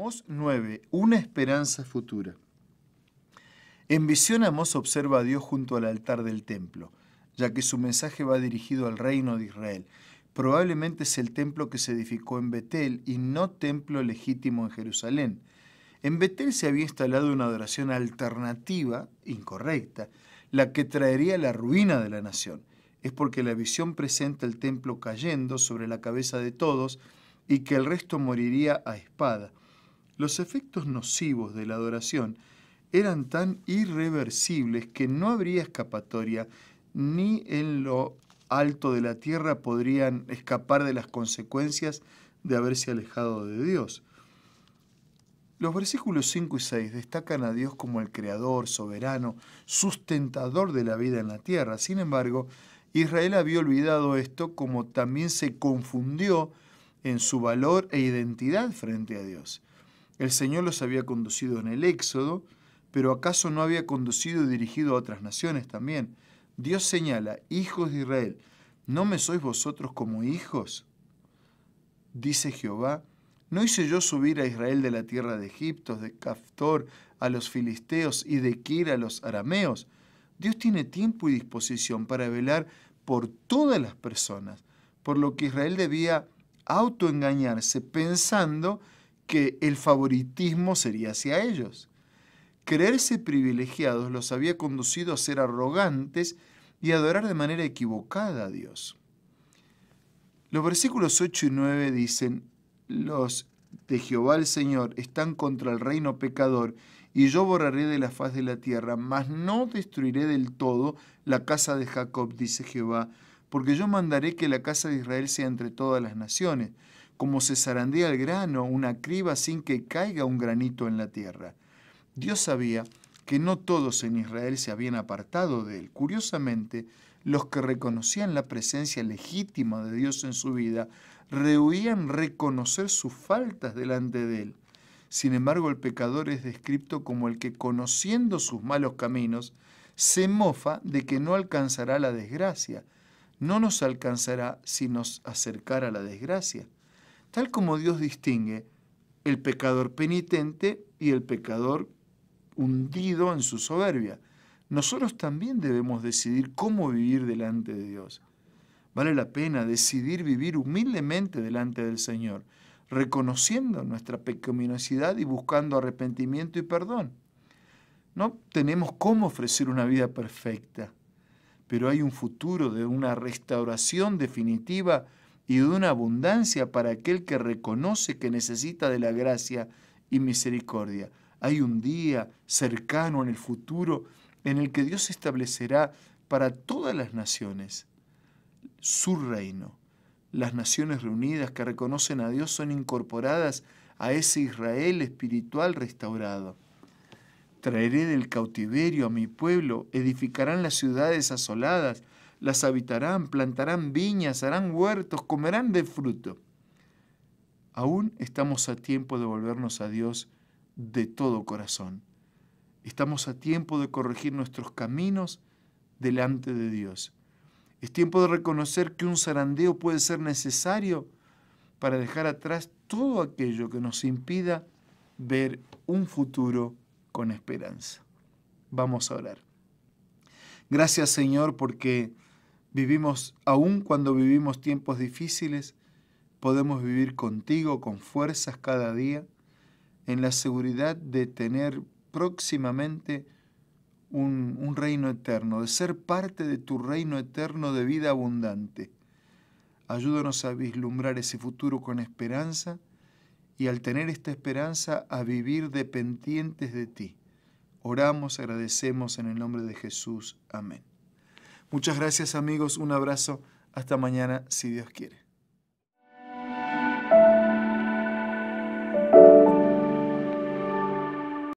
Amós 9. Una esperanza futura. En visión Amos observa a Dios junto al altar del templo, ya que su mensaje va dirigido al reino de Israel. Probablemente es el templo que se edificó en Betel y no templo legítimo en Jerusalén. En Betel se había instalado una adoración alternativa, incorrecta, la que traería la ruina de la nación. Es porque la visión presenta el templo cayendo sobre la cabeza de todos y que el resto moriría a espada los efectos nocivos de la adoración eran tan irreversibles que no habría escapatoria ni en lo alto de la tierra podrían escapar de las consecuencias de haberse alejado de Dios. Los versículos 5 y 6 destacan a Dios como el creador, soberano, sustentador de la vida en la tierra. Sin embargo, Israel había olvidado esto como también se confundió en su valor e identidad frente a Dios. El Señor los había conducido en el Éxodo, pero ¿acaso no había conducido y dirigido a otras naciones también? Dios señala, hijos de Israel, ¿no me sois vosotros como hijos? Dice Jehová, ¿no hice yo subir a Israel de la tierra de Egipto, de Caftor a los filisteos y de Kir a los arameos? Dios tiene tiempo y disposición para velar por todas las personas, por lo que Israel debía autoengañarse pensando que el favoritismo sería hacia ellos. Creerse privilegiados los había conducido a ser arrogantes y a adorar de manera equivocada a Dios. Los versículos 8 y 9 dicen, los de Jehová el Señor están contra el reino pecador, y yo borraré de la faz de la tierra, mas no destruiré del todo la casa de Jacob, dice Jehová, porque yo mandaré que la casa de Israel sea entre todas las naciones, como se zarandea el grano, una criba sin que caiga un granito en la tierra. Dios sabía que no todos en Israel se habían apartado de él. Curiosamente, los que reconocían la presencia legítima de Dios en su vida rehuían reconocer sus faltas delante de él. Sin embargo, el pecador es descrito como el que, conociendo sus malos caminos, se mofa de que no alcanzará la desgracia. No nos alcanzará si nos acercara la desgracia tal como Dios distingue el pecador penitente y el pecador hundido en su soberbia. Nosotros también debemos decidir cómo vivir delante de Dios. Vale la pena decidir vivir humildemente delante del Señor, reconociendo nuestra pecaminosidad y buscando arrepentimiento y perdón. No tenemos cómo ofrecer una vida perfecta, pero hay un futuro de una restauración definitiva y de una abundancia para aquel que reconoce que necesita de la gracia y misericordia. Hay un día cercano en el futuro en el que Dios establecerá para todas las naciones su reino. Las naciones reunidas que reconocen a Dios son incorporadas a ese Israel espiritual restaurado. Traeré del cautiverio a mi pueblo, edificarán las ciudades asoladas, las habitarán, plantarán viñas, harán huertos, comerán de fruto. Aún estamos a tiempo de volvernos a Dios de todo corazón. Estamos a tiempo de corregir nuestros caminos delante de Dios. Es tiempo de reconocer que un zarandeo puede ser necesario para dejar atrás todo aquello que nos impida ver un futuro con esperanza. Vamos a orar. Gracias Señor porque Vivimos, aún cuando vivimos tiempos difíciles, podemos vivir contigo con fuerzas cada día, en la seguridad de tener próximamente un, un, reino eterno, de ser parte de tu reino eterno de vida abundante. Ayúdanos a vislumbrar ese futuro con esperanza y al tener esta esperanza a vivir dependientes de ti. Oramos, agradecemos en el nombre de Jesús. Amén. Muchas gracias amigos, un abrazo, hasta mañana si Dios quiere.